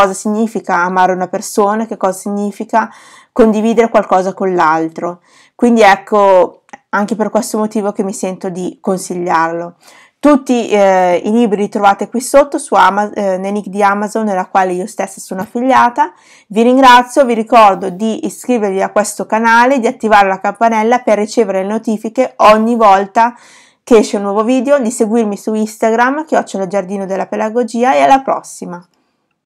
cosa significa amare una persona, che cosa significa condividere qualcosa con l'altro. Quindi ecco, anche per questo motivo che mi sento di consigliarlo. Tutti eh, i libri li trovate qui sotto su Amaz- eh, Nick di Amazon, nella quale io stessa sono affiliata. Vi ringrazio, vi ricordo di iscrivervi a questo canale, di attivare la campanella per ricevere le notifiche ogni volta che esce un nuovo video, di seguirmi su Instagram, che giardino della pedagogia e alla prossima!